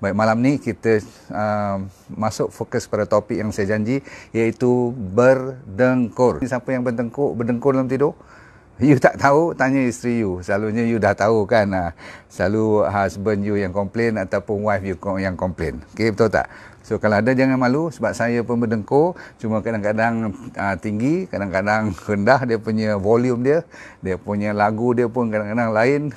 Baik, malam ni kita uh, masuk fokus pada topik yang saya janji iaitu berdengkur. Siapa yang berdengkur, berdengkur dalam tidur? You tak tahu, tanya isteri you. Selalunya you dah tahu kan. Uh, selalu husband you yang komplain ataupun wife you yang komplain. Okay, betul tak? So kalau ada jangan malu sebab saya pun berdengkur cuma kadang-kadang uh, tinggi kadang-kadang rendah dia punya volume dia dia punya lagu dia pun kadang-kadang lain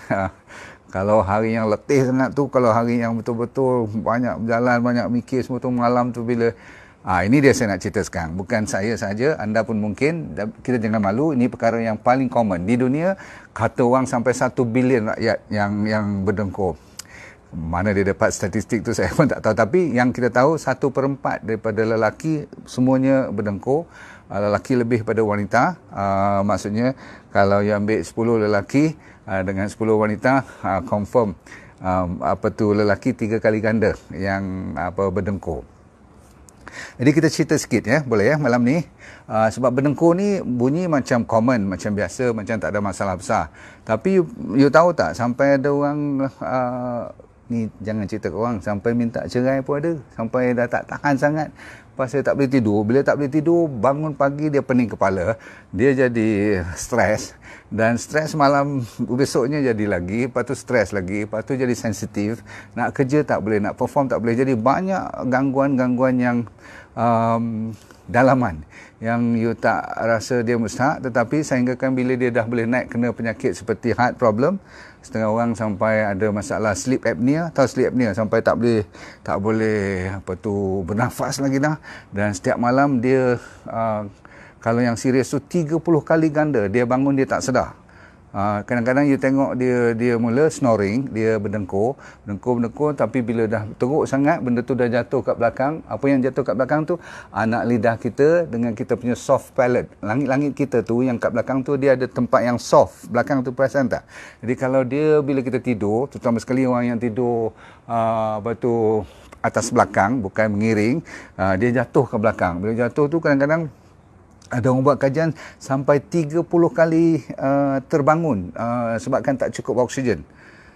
Kalau hari yang letih sangat tu, kalau hari yang betul-betul banyak berjalan, banyak mikir semua tu malam tu bila ah ha, ini dia saya nak cerita sekarang. Bukan saya saja, anda pun mungkin kita jangan malu, ini perkara yang paling common di dunia. Kata orang sampai 1 bilion rakyat yang yang berdengkur. Mana dia dapat statistik tu saya pun tak tahu tapi yang kita tahu 1 per 4 daripada lelaki semuanya berdengkur ah, lelaki lebih pada wanita uh, maksudnya kalau yang ambil 10 lelaki Ah, dengan 10 wanita uh, confirm um, apa tu lelaki tiga kali ganda yang apa berdengkur. Jadi kita cerita sikit ya, boleh ya malam ni. Uh, sebab berdengkur ni bunyi macam common, macam biasa, macam tak ada masalah besar. Tapi you, you tahu tak sampai ada orang uh, ni jangan cerita ke orang sampai minta cerai pun ada, sampai dah tak tahan sangat pasal tak boleh tidur. Bila tak boleh tidur, bangun pagi dia pening kepala. Dia jadi stres. Dan stres malam besoknya jadi lagi. Lepas tu stres lagi. Lepas tu jadi sensitif. Nak kerja tak boleh. Nak perform tak boleh. Jadi banyak gangguan-gangguan yang um, dalaman. Yang you tak rasa dia mustahak. Tetapi sehingga kan bila dia dah boleh naik kena penyakit seperti heart problem setengah orang sampai ada masalah sleep apnea atau sleep apnea sampai tak boleh tak boleh apa tu bernafas lagi dah dan setiap malam dia uh, kalau yang serius tu 30 kali ganda dia bangun dia tak sedar Ah, kadang-kadang you tengok dia dia mula snoring, dia berdengkur, berdengkur berdengkur tapi bila dah teruk sangat benda tu dah jatuh kat belakang, apa yang jatuh kat belakang tu anak lidah kita dengan kita punya soft palate. Langit-langit kita tu yang kat belakang tu dia ada tempat yang soft. Belakang tu perasan tak? Jadi kalau dia bila kita tidur, terutama sekali orang yang tidur ah, apa uh, tu atas belakang bukan mengiring, uh, dia jatuh ke belakang. Bila jatuh tu kadang-kadang ada orang buat kajian sampai 30 kali uh, terbangun uh, sebabkan tak cukup oksigen.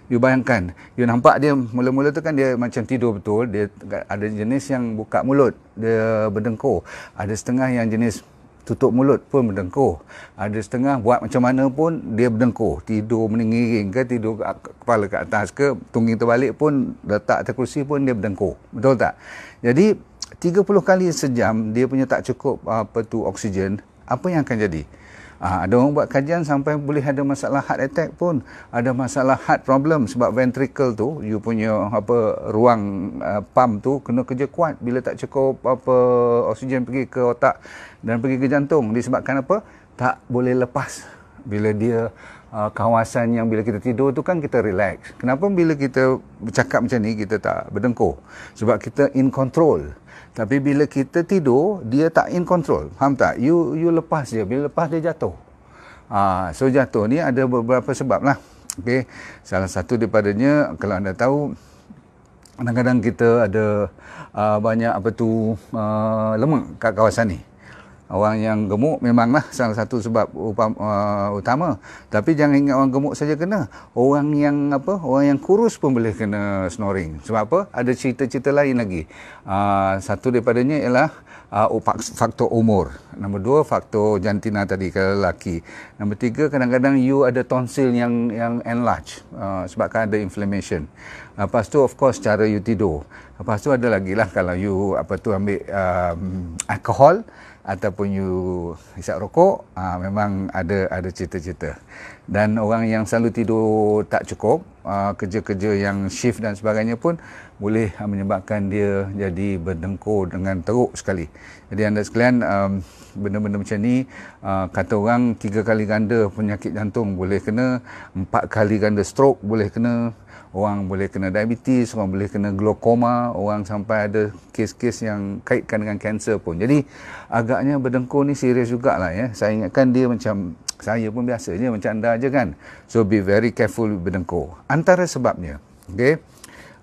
You bayangkan, you nampak dia mula-mula tu kan dia macam tidur betul, dia ada jenis yang buka mulut, dia berdengkur. Ada setengah yang jenis tutup mulut pun berdengkur. Ada setengah buat macam mana pun dia berdengkur. Tidur meniring ke, tidur kepala ke atas ke, tungging terbalik pun, letak atas kerusi pun dia berdengkur. Betul tak? Jadi, 30 kali sejam dia punya tak cukup apa tu oksigen apa yang akan jadi Ha, ada orang buat kajian sampai boleh ada masalah heart attack pun ada masalah heart problem sebab ventricle tu you punya apa ruang uh, pump tu kena kerja kuat bila tak cukup apa oksigen pergi ke otak dan pergi ke jantung disebabkan apa tak boleh lepas bila dia uh, kawasan yang bila kita tidur tu kan kita relax kenapa bila kita bercakap macam ni kita tak berdengkur sebab kita in control tapi bila kita tidur, dia tak in control. Faham tak? You you lepas dia. Bila lepas dia jatuh. Ah, so jatuh ni ada beberapa sebab lah. Okay. Salah satu daripadanya, kalau anda tahu, kadang-kadang kita ada uh, banyak apa tu uh, lemak kat kawasan ni orang yang gemuk memanglah salah satu sebab uh, utama tapi jangan ingat orang gemuk saja kena orang yang apa orang yang kurus pun boleh kena snoring sebab apa ada cerita-cerita lain lagi uh, satu daripadanya ialah uh, faktor umur nombor dua faktor jantina tadi kalau lelaki nombor tiga kadang-kadang you ada tonsil yang yang enlarge sebabkan ada inflammation lepas tu of course cara you tidur lepas tu ada lagi lah kalau you apa tu ambil um, alkohol ataupun you hisap rokok uh, memang ada ada cerita-cerita dan orang yang selalu tidur tak cukup uh, kerja-kerja yang shift dan sebagainya pun boleh ah, menyebabkan dia jadi berdengkur dengan teruk sekali jadi anda sekalian um, benda-benda macam ni uh, kata orang tiga kali ganda penyakit jantung boleh kena empat kali ganda stroke boleh kena orang boleh kena diabetes, orang boleh kena glaukoma, orang sampai ada kes-kes yang kaitkan dengan kanser pun. Jadi agaknya berdengkur ni serius jugalah ya. Saya ingatkan dia macam saya pun biasa je macam anda aja kan. So be very careful berdengkur. Antara sebabnya, okey.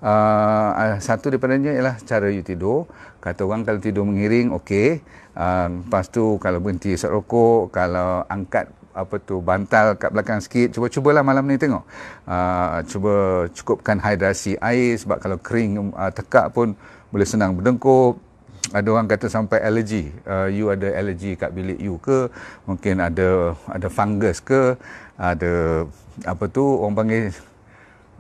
Uh, satu daripadanya ialah cara you tidur. Kata orang kalau tidur mengiring, okey. Uh, lepas tu kalau berhenti esok rokok, kalau angkat apa tu bantal kat belakang sikit cuba-cubalah malam ni tengok uh, cuba cukupkan hidrasi air sebab kalau kering uh, tekak pun boleh senang berdengkur ada orang kata sampai alergi uh, ah, you ada alergi kat bilik you ke mungkin ada ada fungus ke ada apa tu orang panggil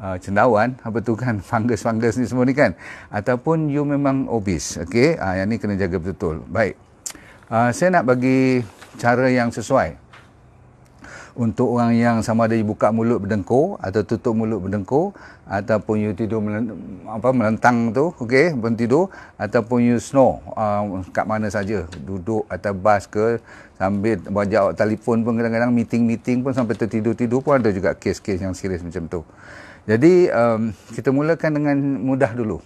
uh, cendawan apa tu kan fungus-fungus ni semua ni kan ataupun you memang obese okey uh, yang ni kena jaga betul baik uh, saya nak bagi cara yang sesuai untuk orang yang sama ada you buka mulut berdengkur atau tutup mulut berdengkur ataupun you tidur apa melentang tu okey bertidur ataupun you snore um, kat mana saja duduk atau bas ke sambil baca telefon pun kadang-kadang meeting-meeting pun sampai tertidur-tidur pun ada juga kes-kes yang serius macam tu. Jadi um, kita mulakan dengan mudah dulu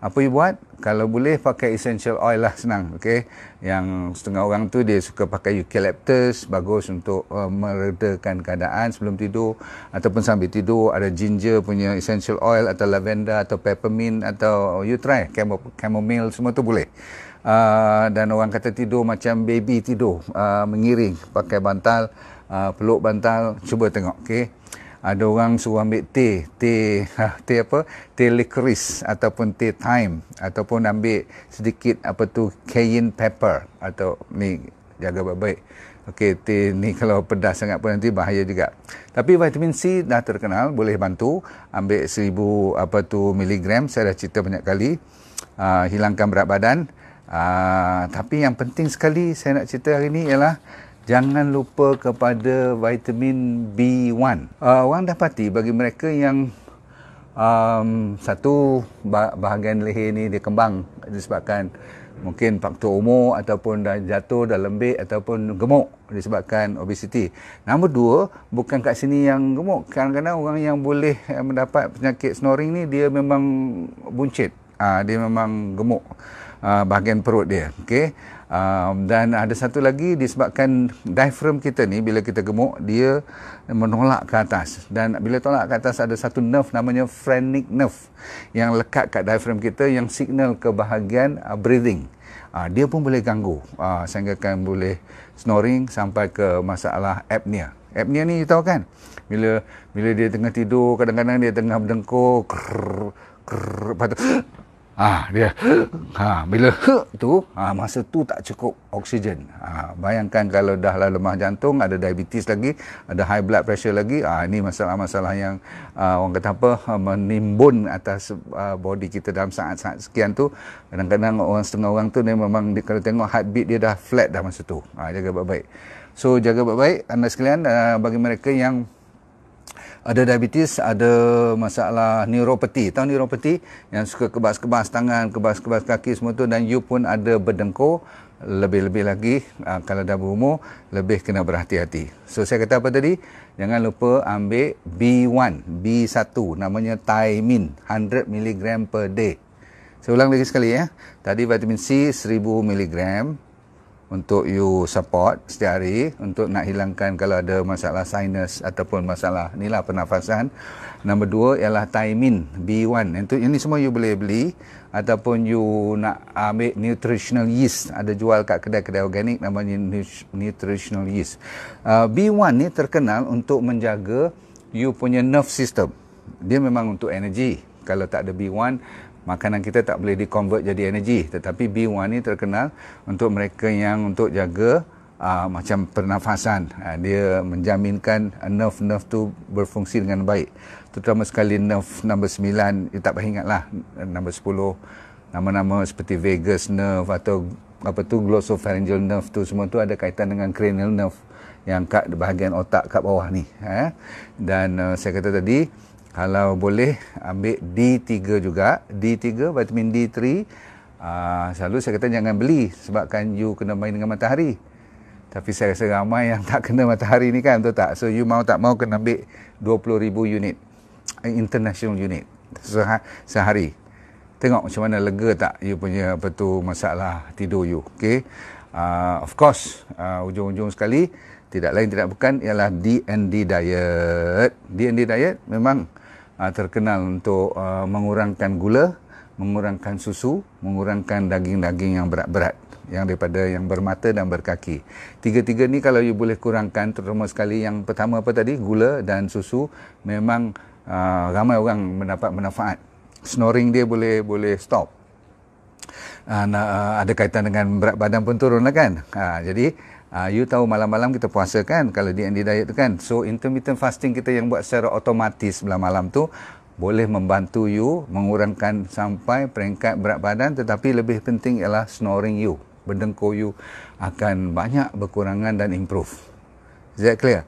apa you buat kalau boleh pakai essential oil lah senang okay. yang setengah orang tu dia suka pakai eucalyptus bagus untuk uh, meredakan keadaan sebelum tidur ataupun sambil tidur ada ginger punya essential oil atau lavender atau peppermint atau you try chamomile semua tu boleh uh, dan orang kata tidur macam baby tidur uh, mengiring pakai bantal uh, peluk bantal cuba tengok okay ada orang suruh ambil teh teh ha, teh apa teh licorice ataupun teh thyme ataupun ambil sedikit apa tu cayenne pepper atau ni jaga baik-baik Okey, teh ni kalau pedas sangat pun nanti bahaya juga. Tapi vitamin C dah terkenal, boleh bantu. Ambil 1000 apa tu miligram, saya dah cerita banyak kali. Uh, hilangkan berat badan. Uh, tapi yang penting sekali saya nak cerita hari ni ialah jangan lupa kepada vitamin B1. Uh, ah, orang dapati bagi mereka yang um, satu bahagian leher ni dia kembang disebabkan mungkin faktor umur ataupun dah jatuh, dah lembik ataupun gemuk disebabkan obesiti. Nombor dua, bukan kat sini yang gemuk. Kadang-kadang orang yang boleh eh, mendapat penyakit snoring ni dia memang buncit. Uh, dia memang gemuk uh, bahagian perut dia. Okay? um, dan ada satu lagi disebabkan diaphragm kita ni bila kita gemuk dia menolak ke atas dan bila tolak ke atas ada satu nerve namanya phrenic nerve yang lekat kat diaphragm kita yang signal ke bahagian uh, breathing uh, dia pun boleh ganggu uh, sehingga kan boleh snoring sampai ke masalah apnea apnea ni tahu kan bila bila dia tengah tidur kadang-kadang dia tengah berdengkur krrr, krrr, Ah ha, dia ha bila huk tu ha, masa tu tak cukup oksigen. Ha, bayangkan kalau dah lah lemah jantung, ada diabetes lagi, ada high blood pressure lagi, ah ha, ini masalah-masalah yang uh, orang kata apa menimbun atas uh, body kita dalam saat-saat sekian tu. Kadang-kadang orang setengah orang tu ni memang dia, kalau tengok heartbeat dia dah flat dah masa tu. ha, jaga baik-baik. So jaga baik-baik anda sekalian uh, bagi mereka yang ada diabetes, ada masalah neuropathy. Tahu neuropathy yang suka kebas-kebas tangan, kebas-kebas kaki semua tu dan you pun ada berdengkur, lebih-lebih lagi ah, kalau dah berumur lebih kena berhati-hati. So saya kata apa tadi? Jangan lupa ambil B1, B1 namanya thiamine 100 mg per day. Saya ulang lagi sekali ya. Tadi vitamin C 1000 mg, untuk you support setiap hari untuk nak hilangkan kalau ada masalah sinus ataupun masalah inilah pernafasan. Nombor dua ialah Thymin B1. Untuk ini semua you boleh beli ataupun you nak ambil nutritional yeast ada jual kat kedai-kedai organik namanya nutritional yeast. Uh, B1 ni terkenal untuk menjaga you punya nerve system. Dia memang untuk energy. Kalau tak ada B1, makanan kita tak boleh di jadi energi tetapi B1 ni terkenal untuk mereka yang untuk jaga uh, macam pernafasan uh, dia menjaminkan nerve-nerve tu berfungsi dengan baik terutama sekali nerve nombor 9 you tak payah ingat lah nombor 10 nama-nama seperti vagus nerve atau apa tu glossopharyngeal nerve tu semua tu ada kaitan dengan cranial nerve yang kat bahagian otak kat bawah ni eh? dan uh, saya kata tadi kalau boleh ambil D3 juga D3 vitamin D3 uh, ah, selalu saya kata jangan beli sebabkan you kena main dengan matahari tapi saya rasa ramai yang tak kena matahari ni kan betul tak so you mau tak mau kena ambil 20000 unit eh, international unit sehari tengok macam mana lega tak you punya apa tu masalah tidur you okey uh, of course uh, ujung-ujung sekali tidak lain tidak bukan ialah DND diet. DND diet memang Ah, terkenal untuk uh, mengurangkan gula, mengurangkan susu, mengurangkan daging-daging yang berat-berat yang daripada yang bermata dan berkaki. Tiga-tiga ni kalau you boleh kurangkan terutama sekali yang pertama apa tadi gula dan susu memang uh, ramai orang mendapat manfaat. Snoring dia boleh boleh stop. Uh, ada kaitan dengan berat badan pun turun lah kan. Uh, jadi Uh, you tahu malam-malam kita puasa kan kalau di anti diet tu kan. So intermittent fasting kita yang buat secara otomatis malam-malam tu boleh membantu you mengurangkan sampai peringkat berat badan tetapi lebih penting ialah snoring you. Berdengkur you akan banyak berkurangan dan improve. Is that clear?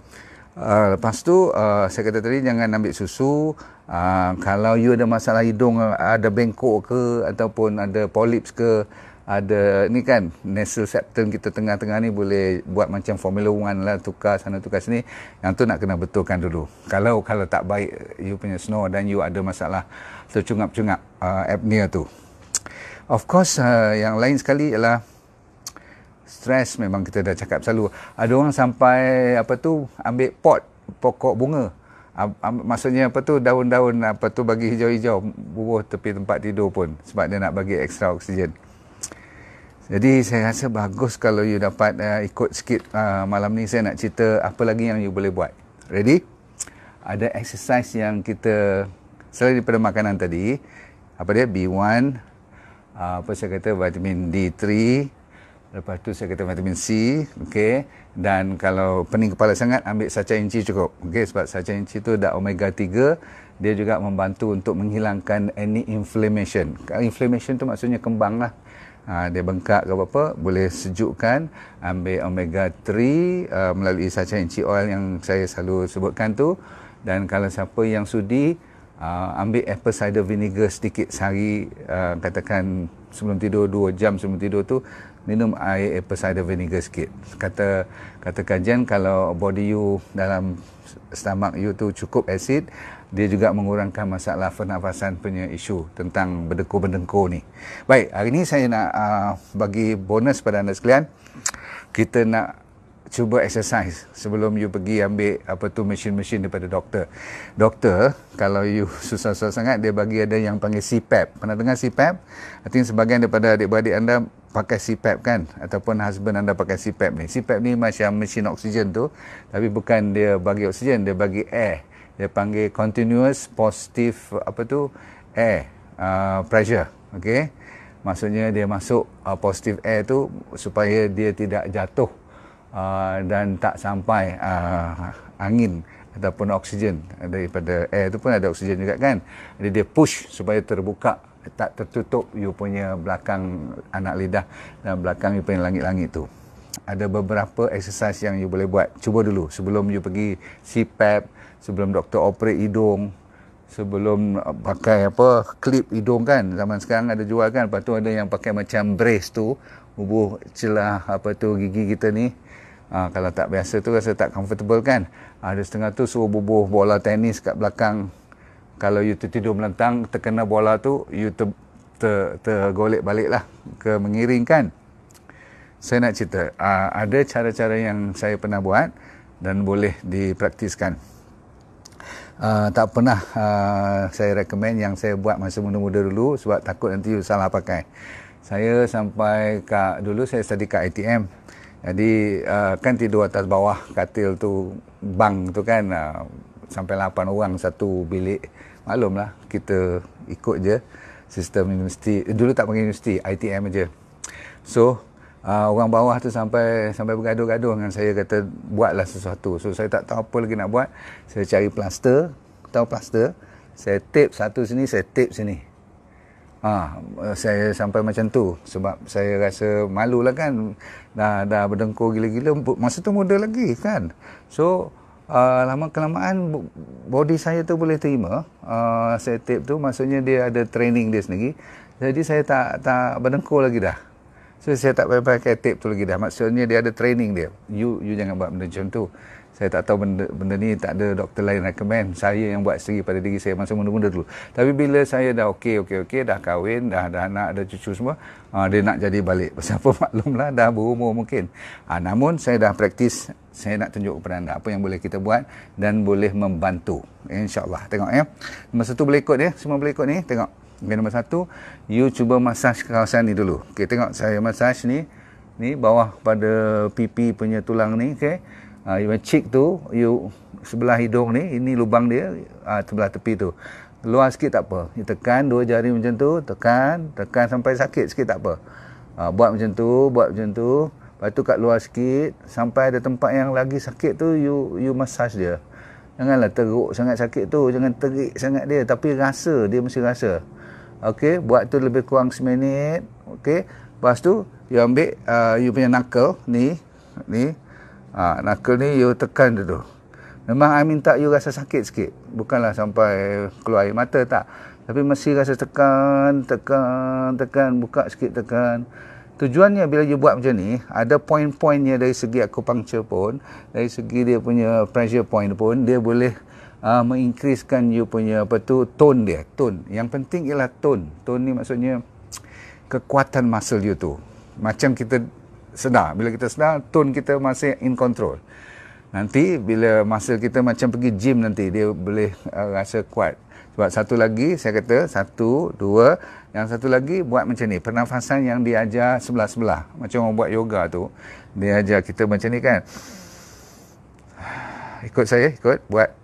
Uh, lepas tu uh, saya kata tadi jangan ambil susu uh, kalau you ada masalah hidung ada bengkok ke ataupun ada polips ke ada ni kan nasal septum kita tengah-tengah ni boleh buat macam formula 1 lah tukar sana tukar sini yang tu nak kena betulkan dulu kalau kalau tak baik you punya snow dan you ada masalah tercungap-cungap uh, apnea tu of course uh, yang lain sekali ialah stress memang kita dah cakap selalu ada orang sampai apa tu ambil pot pokok bunga maksudnya apa tu daun-daun apa tu bagi hijau-hijau bubuh tepi tempat tidur pun sebab dia nak bagi extra oksigen jadi saya rasa bagus kalau you dapat uh, ikut sikit uh, malam ni saya nak cerita apa lagi yang you boleh buat. Ready? Ada exercise yang kita selain daripada makanan tadi, apa dia B1, uh, apa saya kata vitamin D3, lepas tu saya kata vitamin C, okay. Dan kalau pening kepala sangat ambil saca inci cukup. Okay, sebab saca inci tu ada omega 3 dia juga membantu untuk menghilangkan any inflammation. Inflammation tu maksudnya kembang lah. Ha, dia bengkak ke apa-apa boleh sejukkan ambil omega 3 uh, melalui sachet inci oil yang saya selalu sebutkan tu dan kalau siapa yang sudi uh, ambil apple cider vinegar sedikit sehari uh, katakan sebelum tidur 2 jam sebelum tidur tu minum air apple cider vinegar sikit kata kata kajian kalau body you dalam stomach you tu cukup asid dia juga mengurangkan masalah pernafasan punya isu tentang berdengkur-berdengkur ni. Baik, hari ni saya nak uh, bagi bonus pada anda sekalian. Kita nak cuba exercise sebelum you pergi ambil apa tu mesin-mesin daripada doktor. Doktor, kalau you susah-susah sangat, dia bagi ada yang panggil CPAP. Pernah dengar CPAP? I think sebagian daripada adik-beradik anda pakai CPAP kan? Ataupun husband anda pakai CPAP ni. CPAP ni macam mesin oksigen tu. Tapi bukan dia bagi oksigen, dia bagi air dia panggil continuous positive apa tu air uh, pressure okey maksudnya dia masuk uh, positive air tu supaya dia tidak jatuh uh, dan tak sampai uh, angin ataupun oksigen daripada air tu pun ada oksigen juga kan jadi dia push supaya terbuka tak tertutup you punya belakang anak lidah dan belakang you punya langit-langit tu ada beberapa exercise yang you boleh buat cuba dulu sebelum you pergi CPAP e sebelum doktor operate hidung sebelum uh, pakai apa clip hidung kan zaman sekarang ada jual kan lepas tu ada yang pakai macam brace tu hubung celah apa tu gigi kita ni ha, kalau tak biasa tu rasa tak comfortable kan ha, ada setengah tu suruh bubuh bola tenis kat belakang kalau you tertidur melentang terkena bola tu you ter, ter, tergolek balik lah ke mengiring kan saya nak cerita ha, ada cara-cara yang saya pernah buat dan boleh dipraktiskan Uh, tak pernah uh, saya recommend yang saya buat masa muda-muda dulu sebab takut nanti you salah pakai. Saya sampai kat, dulu saya study kat ITM. Jadi uh, kan tidur atas bawah katil tu bang tu kan uh, sampai 8 orang satu bilik. Maklumlah kita ikut je sistem universiti. Dulu tak panggil universiti, ITM aja. So uh, orang bawah tu sampai sampai bergaduh-gaduh dengan saya kata buatlah sesuatu. So saya tak tahu apa lagi nak buat. Saya cari plaster, tahu plaster. Saya tape satu sini, saya tape sini. Ah, uh, saya sampai macam tu sebab saya rasa malu lah kan dah dah berdengkur gila-gila masa tu muda lagi kan. So Uh, ah, lama kelamaan body saya tu boleh terima uh, ah, set tape tu maksudnya dia ada training dia sendiri jadi saya tak tak berdengkur lagi dah So saya tak payah pakai tape tu lagi dah. Maksudnya dia ada training dia. You you jangan buat benda macam tu. Saya tak tahu benda, benda ni tak ada doktor lain recommend. Saya yang buat sendiri pada diri saya masa muda-muda dulu. Tapi bila saya dah okey, okey, okey, dah kahwin, dah ada anak, ada cucu semua, uh, dia nak jadi balik. Pasal apa maklumlah, dah berumur mungkin. Uh, namun saya dah praktis, saya nak tunjuk kepada anda apa yang boleh kita buat dan boleh membantu. InsyaAllah, tengok ya. Masa tu boleh ikut ya, semua boleh ikut ni, tengok. Okay, nombor satu, you cuba masaj kawasan ni dulu. Okay, tengok saya masaj ni. Ni bawah pada pipi punya tulang ni. Okay. Uh, ah, you cheek tu, you sebelah hidung ni, ini lubang dia, uh, sebelah tepi tu. Luar sikit tak apa. You tekan dua jari macam tu, tekan, tekan sampai sakit sikit tak apa. Uh, buat macam tu, buat macam tu. Lepas tu kat luar sikit, sampai ada tempat yang lagi sakit tu, you you masaj dia. Janganlah teruk sangat sakit tu, jangan terik sangat dia. Tapi rasa, dia mesti rasa. Okey, buat tu lebih kurang seminit. Okey. Lepas tu you ambil uh, you punya knuckle ni, ni. Ah, uh, knuckle ni you tekan tu. Memang I minta you rasa sakit sikit. Bukanlah sampai keluar air mata tak. Tapi mesti rasa tekan, tekan, tekan, buka sikit tekan. Tujuannya bila you buat macam ni, ada point-pointnya dari segi acupuncture pun, dari segi dia punya pressure point pun, dia boleh uh, menginkriskan you punya apa tu tone dia tone yang penting ialah tone tone ni maksudnya kekuatan muscle you tu macam kita sedar bila kita sedar tone kita masih in control nanti bila muscle kita macam pergi gym nanti dia boleh uh, rasa kuat sebab satu lagi saya kata satu dua yang satu lagi buat macam ni pernafasan yang diajar sebelah-sebelah macam orang buat yoga tu dia ajar kita macam ni kan ikut saya ikut buat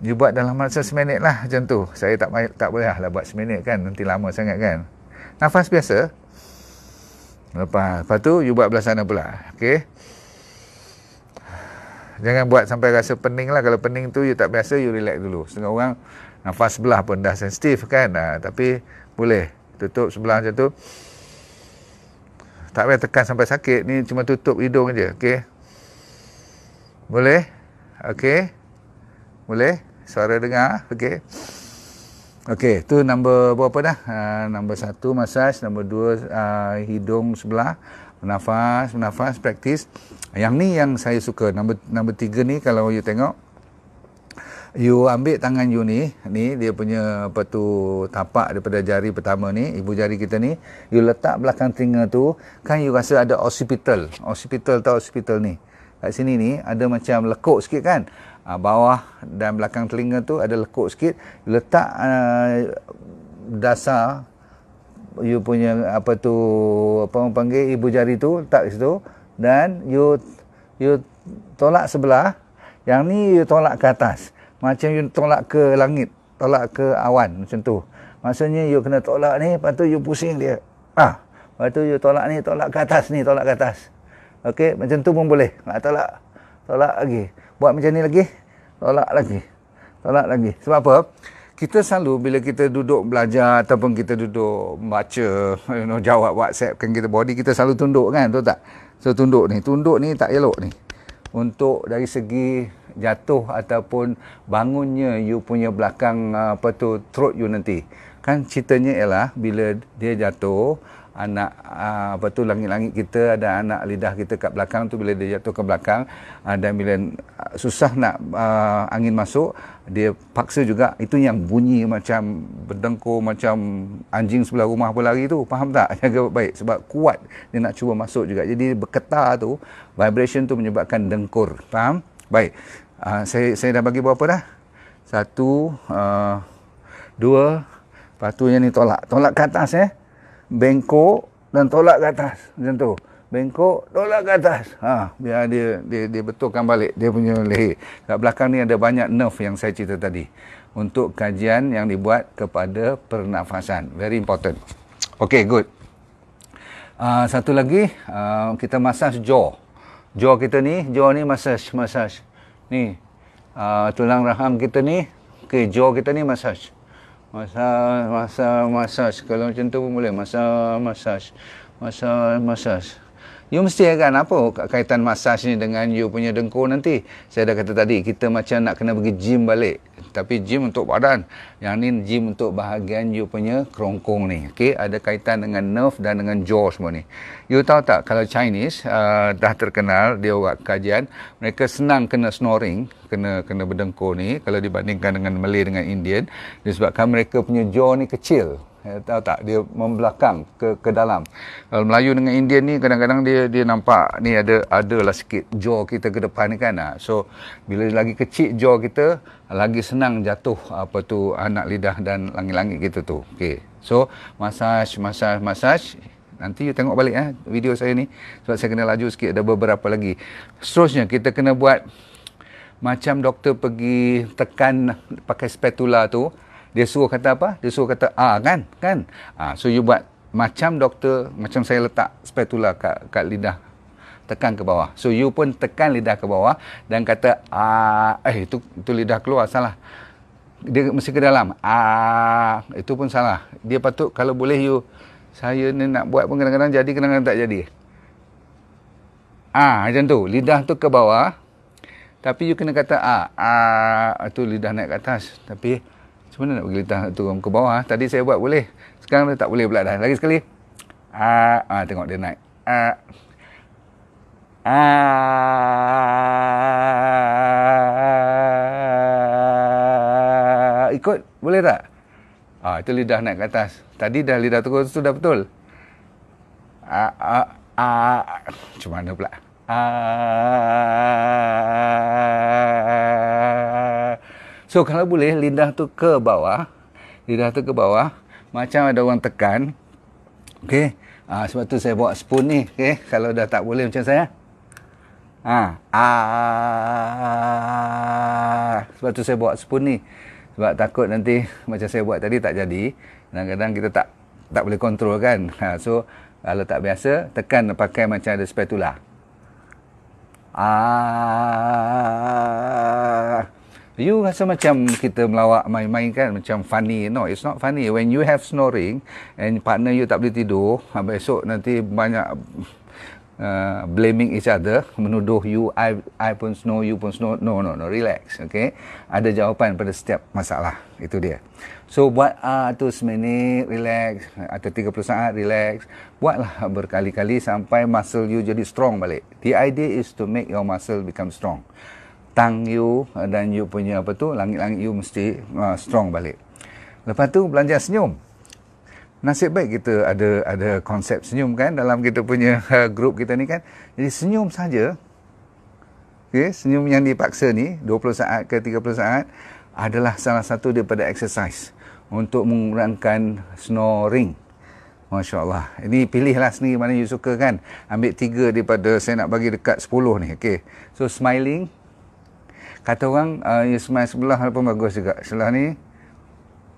dia buat dalam masa seminit lah macam tu saya tak, tak boleh lah buat seminit kan nanti lama sangat kan nafas biasa lepas, lepas tu you buat belah sana pula ok jangan buat sampai rasa pening lah kalau pening tu you tak biasa you relax dulu setengah orang nafas sebelah pun dah sensitif kan ha, tapi boleh tutup sebelah macam tu tak payah tekan sampai sakit ni cuma tutup hidung je ok boleh ok boleh suara dengar okey okey tu nombor berapa dah uh, ah, nombor satu masaj nombor dua uh, hidung sebelah menafas menafas praktis yang ni yang saya suka nombor nombor tiga ni kalau you tengok you ambil tangan you ni ni dia punya apa tu tapak daripada jari pertama ni ibu jari kita ni you letak belakang telinga tu kan you rasa ada occipital occipital tau occipital ni kat sini ni ada macam lekuk sikit kan uh, bawah dan belakang telinga tu ada lekuk sikit letak uh, dasar you punya apa tu apa orang panggil ibu jari tu letak di situ dan you you tolak sebelah yang ni you tolak ke atas macam you tolak ke langit tolak ke awan macam tu maksudnya you kena tolak ni lepas tu you pusing dia ah lepas tu you tolak ni tolak ke atas ni tolak ke atas okey macam tu pun boleh nak ah, tolak tolak lagi okay buat macam ni lagi tolak lagi tolak lagi sebab apa kita selalu bila kita duduk belajar ataupun kita duduk baca you know jawab WhatsApp kan kita body kita selalu tunduk kan betul tak so tunduk ni tunduk ni tak elok ni untuk dari segi jatuh ataupun bangunnya you punya belakang apa tu throat you nanti kan ceritanya ialah bila dia jatuh anak uh, apa tu langit-langit kita ada anak lidah kita kat belakang tu bila dia jatuh ke belakang ada ah, dan bila ah, susah nak uh, angin masuk dia paksa juga itu yang bunyi macam berdengkur macam anjing sebelah rumah pun lari tu faham tak jaga baik sebab kuat dia nak cuba masuk juga jadi berketar tu vibration tu menyebabkan dengkur faham baik uh, saya saya dah bagi berapa dah satu uh, dua patunya ni tolak tolak ke atas eh bengkok dan tolak ke atas macam tu bengkok tolak ke atas ha biar dia dia, dia betulkan balik dia punya leher kat belakang ni ada banyak nerve yang saya cerita tadi untuk kajian yang dibuat kepada pernafasan very important okey good uh, satu lagi uh, kita massage jaw jaw kita ni jaw ni massage massage ni uh, tulang rahang kita ni okey jaw kita ni massage masa masa masa kalau macam tu pun boleh masa masa masa masa you mesti heran apa kaitan massage ni dengan you punya dengkur nanti. Saya dah kata tadi, kita macam nak kena pergi gym balik. Tapi gym untuk badan. Yang ni gym untuk bahagian you punya kerongkong ni. Okay? Ada kaitan dengan nerve dan dengan jaw semua ni. You tahu tak, kalau Chinese uh, dah terkenal, dia buat kajian, mereka senang kena snoring, kena kena berdengkur ni. Kalau dibandingkan dengan Malay dengan Indian, disebabkan mereka punya jaw ni kecil. Eh, tahu tak dia membelakang ke ke dalam kalau Melayu dengan Indian ni kadang-kadang dia dia nampak ni ada ada lah sikit jaw kita ke depan ni kan ah. so bila lagi kecil jaw kita lagi senang jatuh apa tu anak lidah dan langit-langit kita tu okey so massage massage massage nanti you tengok balik eh video saya ni sebab saya kena laju sikit ada beberapa lagi seterusnya kita kena buat macam doktor pergi tekan pakai spatula tu dia suruh kata apa dia suruh kata ah kan kan ah so you buat macam doktor macam saya letak spatula kat kat lidah tekan ke bawah so you pun tekan lidah ke bawah dan kata ah eh itu itu lidah keluar salah dia mesti ke dalam ah itu pun salah dia patut kalau boleh you saya ni nak buat pun kadang-kadang jadi kadang-kadang tak jadi ah macam tu lidah tu ke bawah tapi you kena kata ah ah itu lidah naik ke atas tapi mana nak pergi lintang turun ke bawah tadi saya buat boleh sekarang tak boleh pula dah lagi sekali ah ah tengok dia naik ah ah ikut boleh tak ah itu lidah naik ke atas tadi dah lidah turun tu dah betul ah ah ah cuma mana pula ah So kalau boleh lidah tu ke bawah. Lidah tu ke bawah. Macam ada orang tekan. Okey. Ha, sebab tu saya buat spoon ni. Okey. Kalau dah tak boleh macam saya. Ha. Ah. Sebab tu saya buat spoon ni. Sebab takut nanti macam saya buat tadi tak jadi. Kadang-kadang kita tak tak boleh kontrol kan. Ha, so kalau tak biasa tekan pakai macam ada spatula. Ah. You rasa macam kita melawak main-main kan macam funny. No, it's not funny. When you have snoring and partner you tak boleh tidur, habis ah, esok nanti banyak uh, blaming each other, menuduh you, I, I pun snore, you pun snore. No, no, no, relax. Okay? Ada jawapan pada setiap masalah. Itu dia. So, buat uh, tu seminit, relax. Atau 30 saat, relax. Buatlah berkali-kali sampai muscle you jadi strong balik. The idea is to make your muscle become strong tang you eh, dan you punya apa tu langit-langit you mesti uh, strong balik. Lepas tu belanja senyum. Nasib baik kita ada ada konsep senyum kan dalam kita punya uh, eh, group kita ni kan. Jadi senyum saja. Okey, senyum yang dipaksa ni 20 saat ke 30 saat adalah salah satu daripada exercise untuk mengurangkan snoring. Masya Allah. Ini pilihlah sendiri mana you suka kan. Ambil tiga daripada saya nak bagi dekat sepuluh ni. Okay. So smiling, kata orang uh, you smile sebelah pun bagus juga sebelah ni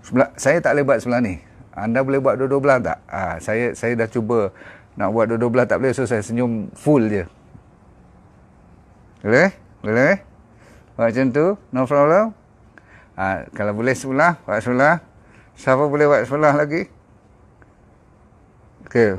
sebelah, saya tak boleh buat sebelah ni anda boleh buat dua-dua belah tak uh, saya saya dah cuba nak buat dua-dua belah tak boleh so saya senyum full je boleh boleh buat macam tu no problem uh, kalau boleh sebelah buat sebelah siapa boleh buat sebelah lagi Okay.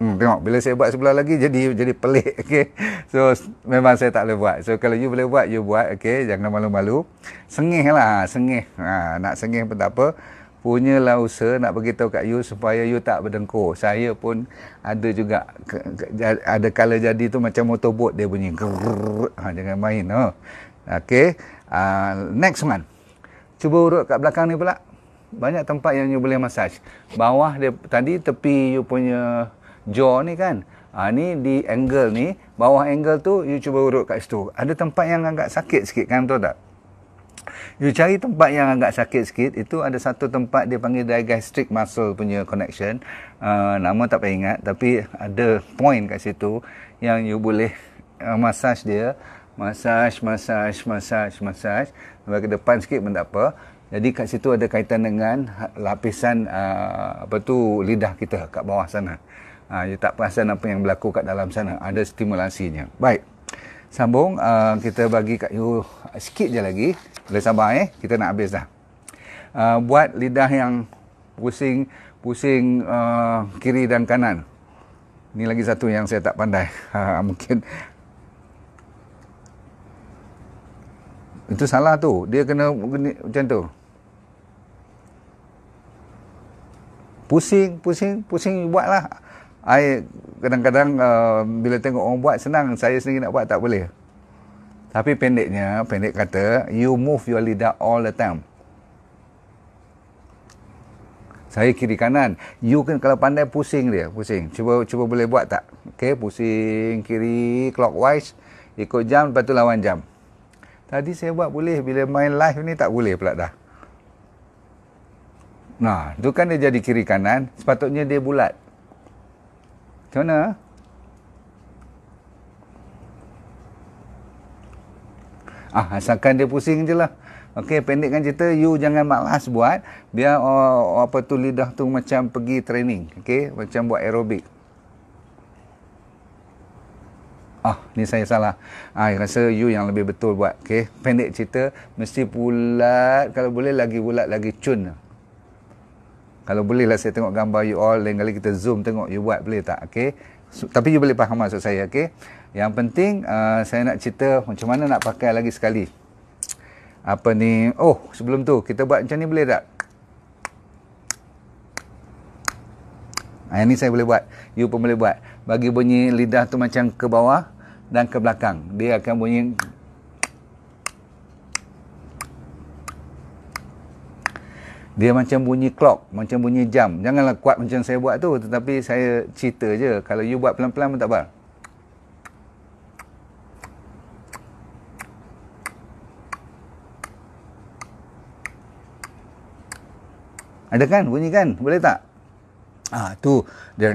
Hmm, tengok bila saya buat sebelah lagi jadi jadi pelik okey. So memang saya tak boleh buat. So kalau you boleh buat you buat okey jangan malu-malu. Sengihlah, ha, sengih. Ha nak sengih pun tak apa. Punyalah usaha nak bagi tahu kat you supaya you tak berdengkur. Saya pun ada juga ada kala jadi tu macam motorboat dia bunyi. Ha jangan main noh. Okey. Uh, ha, next man. Cuba urut kat belakang ni pula. Banyak tempat yang you boleh massage. Bawah dia tadi tepi you punya jaw ni kan. Ha, ni di angle ni, bawah angle tu, you cuba urut kat situ. Ada tempat yang agak sakit sikit kan, tahu tak? You cari tempat yang agak sakit sikit, itu ada satu tempat dia panggil digastric muscle punya connection. Uh, nama tak payah ingat, tapi ada point kat situ yang you boleh uh, massage dia. Massage, massage, massage, massage. Sampai ke depan sikit pun tak apa. Jadi kat situ ada kaitan dengan ha-, lapisan uh, apa tu lidah kita kat bawah sana. Ha, you tak perasan apa yang berlaku kat dalam sana. Ada stimulasinya. Baik. Sambung. Uh, kita bagi kat you sikit je lagi. Boleh sabar eh. Kita nak habis dah. Uh, buat lidah yang pusing pusing uh, kiri dan kanan. Ini lagi satu yang saya tak pandai. Ha, mungkin itu salah tu. Dia kena macam tu. Pusing, pusing, pusing buatlah. I kadang-kadang uh, bila tengok orang buat senang saya sendiri nak buat tak boleh tapi pendeknya pendek kata you move your leader all the time saya kiri kanan you kan kalau pandai pusing dia pusing cuba cuba boleh buat tak okey pusing kiri clockwise ikut jam lepas tu lawan jam tadi saya buat boleh bila main live ni tak boleh pula dah nah tu kan dia jadi kiri kanan sepatutnya dia bulat macam mana? Ah, asalkan dia pusing je lah. Okey, pendekkan cerita. You jangan malas buat. Biar oh, oh, apa tu lidah tu macam pergi training. Okey, macam buat aerobik. Ah, ni saya salah. Ah, saya rasa you yang lebih betul buat. Okey, pendek cerita. Mesti bulat. Kalau boleh, lagi bulat, lagi cun. Kalau boleh lah saya tengok gambar you all. Lain kali kita zoom tengok you buat boleh tak? Okay. So, tapi you boleh faham maksud saya. Okay. Yang penting uh, saya nak cerita macam mana nak pakai lagi sekali. Apa ni? Oh sebelum tu kita buat macam ni boleh tak? Yang ni saya boleh buat. You pun boleh buat. Bagi bunyi lidah tu macam ke bawah dan ke belakang. Dia akan bunyi dia macam bunyi clock, macam bunyi jam. Janganlah kuat macam saya buat tu, tetapi saya cerita je. Kalau you buat pelan-pelan pun tak apa. Ada kan bunyi kan? Boleh tak? Ah tu dia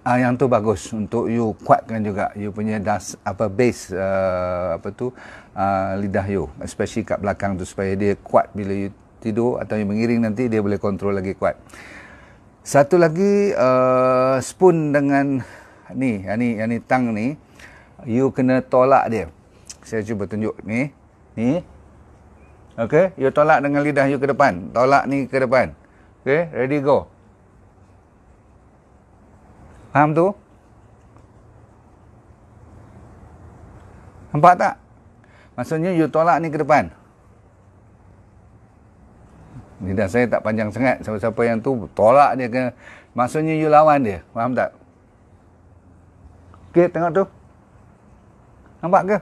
Ah yang tu bagus untuk you kuatkan juga you punya das apa base uh, apa tu uh, lidah you especially kat belakang tu supaya dia kuat bila you tidur atau you mengiring nanti dia boleh kontrol lagi kuat. Satu lagi uh, spoon dengan ni, yang ni, yang ni tang ni you kena tolak dia. Saya cuba tunjuk ni. Ni. Okey, you tolak dengan lidah you ke depan. Tolak ni ke depan. Okey, ready go. Faham tu? Nampak tak? Maksudnya you tolak ni ke depan. Tidak, saya tak panjang sangat. Siapa-siapa yang tu tolak dia ke. Maksudnya you lawan dia. Faham tak? Okey, tengok tu. Nampak ke?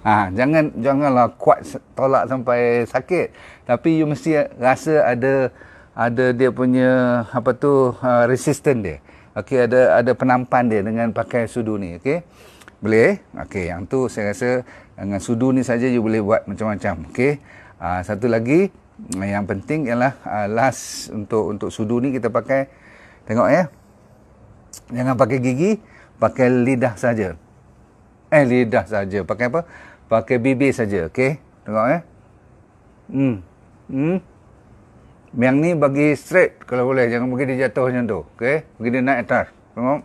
Ha, jangan janganlah kuat tolak sampai sakit. Tapi you mesti rasa ada ada dia punya apa tu uh, resistant dia. Okey ada ada penampan dia dengan pakai sudu ni okey. Boleh? Okey yang tu saya rasa dengan sudu ni saja you boleh buat macam-macam okey. Uh, satu lagi yang penting ialah uh, ah, last untuk untuk sudu ni kita pakai tengok ya. Jangan pakai gigi, pakai lidah saja. Eh lidah saja. Pakai apa? Pakai bibir saja okey. Tengok ya. Hmm. Hmm. Yang ni bagi straight kalau boleh. Jangan bagi dia jatuh macam tu. Okay? Bagi dia naik atas. Tengok.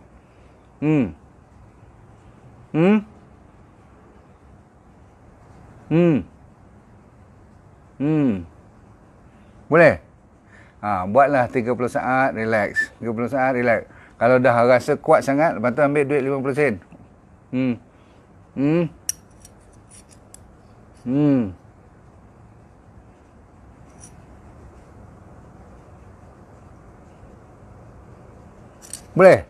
Hmm. Hmm. Hmm. Hmm. Boleh? Ha, buatlah 30 saat, relax. 30 saat, relax. Kalau dah rasa kuat sangat, lepas tu ambil duit 50 sen. Hmm. Hmm. Hmm. Boleh?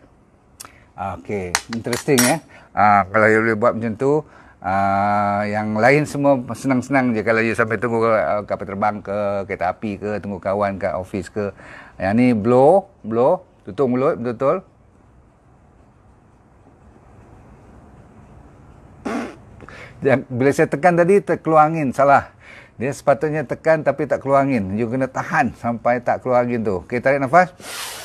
Ah, okay, interesting ya. Eh? Uh, kalau you boleh buat macam tu, uh, yang lain semua senang-senang je. Kalau you sampai tunggu kapal terbang ke, kereta api ke, tunggu kawan ke, office ke. Yang ni blow, blow, tutup mulut betul-betul. Bila saya tekan tadi, terkeluar angin. Salah. Dia sepatutnya tekan tapi tak keluar angin. You kena tahan sampai tak keluar angin tu. Okay, tarik nafas. Tarik nafas.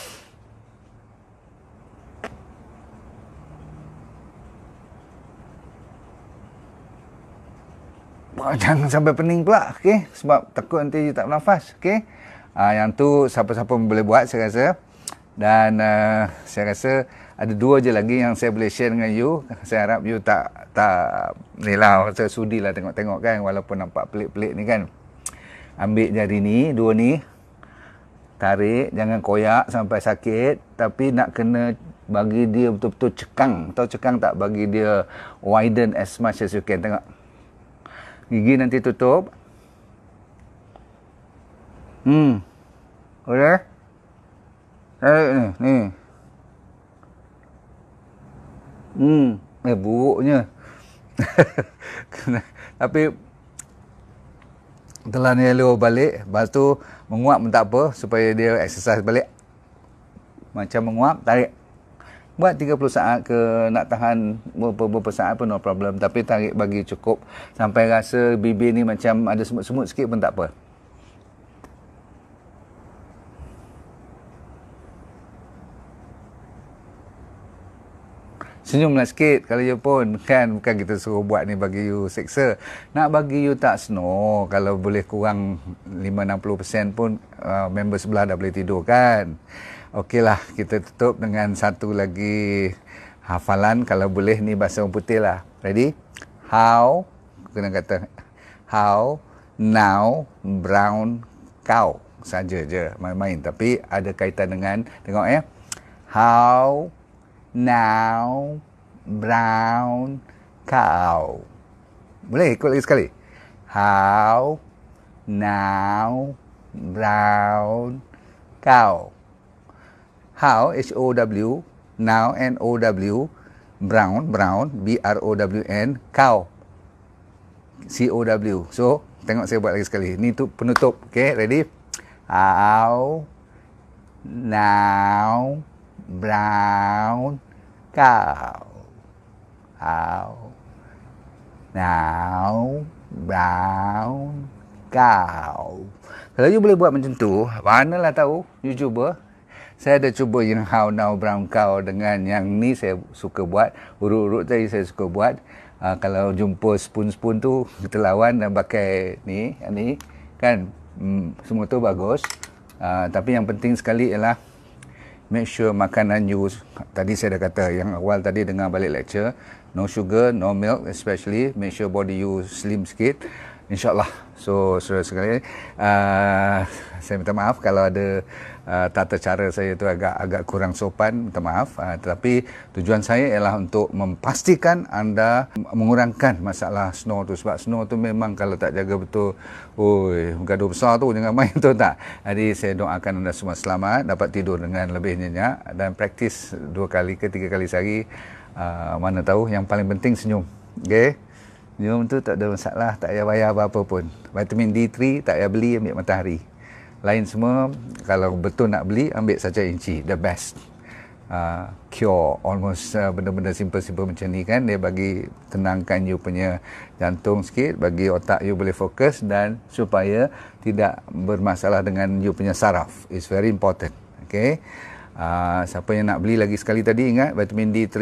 jangan sampai pening pula okey sebab takut nanti you tak bernafas okey ah uh, yang tu siapa-siapa boleh buat saya rasa dan uh, saya rasa ada dua je lagi yang saya boleh share dengan you saya harap you tak tak ni lah rasa sudilah tengok-tengok kan walaupun nampak pelik-pelik ni kan ambil jari ni dua ni tarik jangan koyak sampai sakit tapi nak kena bagi dia betul-betul cekang atau cekang tak bagi dia widen as much as you can tengok Gigi nanti tutup. Hmm. Boleh? Eh, ni, ni. Hmm. Eh, buruknya. Tapi, telan yellow balik. Lepas tu, menguap pun tak apa. Supaya dia exercise balik. Macam menguap, tarik buat 30 saat ke nak tahan beberapa saat pun no problem tapi tarik bagi cukup sampai rasa bibir ni macam ada semut-semut sikit pun tak apa Senyumlah sikit kalau you pun kan bukan kita suruh buat ni bagi you seksa. Nak bagi you tak snow kalau boleh kurang 5-60% pun uh, member sebelah dah boleh tidur kan. Okey lah, kita tutup dengan satu lagi hafalan. Kalau boleh, ni bahasa orang putih lah. Ready? How, kena kata, how, now, brown, cow. Saja je, main-main. Tapi ada kaitan dengan, tengok ya. How, now, brown, cow. Boleh ikut lagi sekali. How, now, brown, cow. How H O W now N O W Brown Brown B R O W N Cow C O W. So tengok saya buat lagi sekali. Ini tu penutup. Okay, ready? How now brown cow. How now brown cow. Kalau you boleh buat macam tu, lah tahu you cuba saya ada cuba yang how now brown cow dengan yang ni saya suka buat urut-urut tadi saya suka buat uh, kalau jumpa spoon-spoon tu kita dan pakai ni yang ni kan mm, semua tu bagus uh, tapi yang penting sekali ialah make sure makanan you tadi saya dah kata yang awal tadi dengan balik lecture no sugar no milk especially make sure body you slim sikit insyaallah So saudara sekali uh, saya minta maaf kalau ada uh, tata cara saya itu agak agak kurang sopan, minta maaf. Uh, tetapi tujuan saya ialah untuk memastikan anda mengurangkan masalah snow tu sebab snow tu memang kalau tak jaga betul, oi, gaduh besar tu jangan main tu tak. Jadi saya doakan anda semua selamat, dapat tidur dengan lebih nyenyak dan praktis dua kali ke tiga kali sehari. Uh, mana tahu yang paling penting senyum. Okey. Minum tu tak ada masalah, tak payah bayar apa-apa pun. Vitamin D3 tak payah beli ambil matahari. Lain semua kalau betul nak beli ambil saja inci the best. Uh, cure almost uh, benda-benda simple-simple macam ni kan dia bagi tenangkan you punya jantung sikit bagi otak you boleh fokus dan supaya tidak bermasalah dengan you punya saraf It's very important Okay, uh, siapa yang nak beli lagi sekali tadi ingat vitamin D3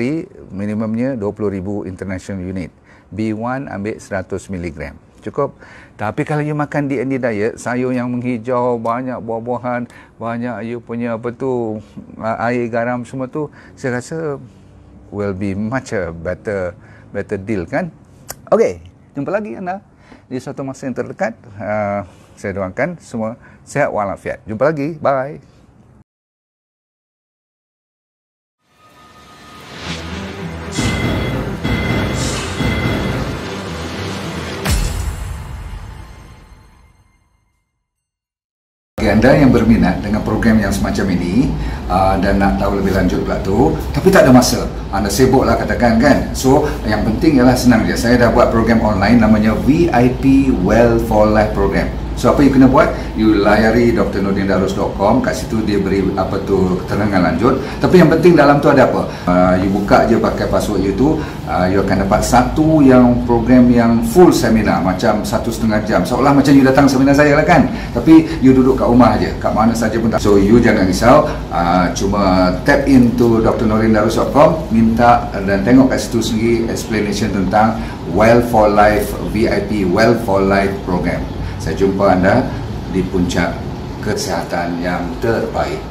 minimumnya 20000 international unit B1 ambil 100 mg. Cukup. Tapi kalau you makan di DND diet, sayur yang menghijau, banyak buah-buahan, banyak you punya apa tu, air garam semua tu, saya rasa will be much a better better deal kan? Okay, jumpa lagi anda di suatu masa yang terdekat. Uh, saya doakan semua sehat walafiat. Jumpa lagi. Bye. anda yang berminat dengan program yang semacam ini uh, dan nak tahu lebih lanjut pula tu tapi tak ada masa anda sibuklah katakan kan so yang penting ialah senang je saya dah buat program online namanya VIP Well for Life program So apa yang kena buat? You layari drnudindarus.com Kat situ dia beri apa tu keterangan lanjut Tapi yang penting dalam tu ada apa? Uh, you buka je pakai password you tu uh, You akan dapat satu yang program yang full seminar Macam satu setengah jam Seolah macam you datang seminar saya lah kan? Tapi you duduk kat rumah je Kat mana saja pun tak So you jangan risau uh, Cuma tap into drnudindarus.com Minta dan tengok kat situ sendiri Explanation tentang Well for Life VIP Well for Life program. Saya jumpa anda di puncak kesihatan yang terbaik.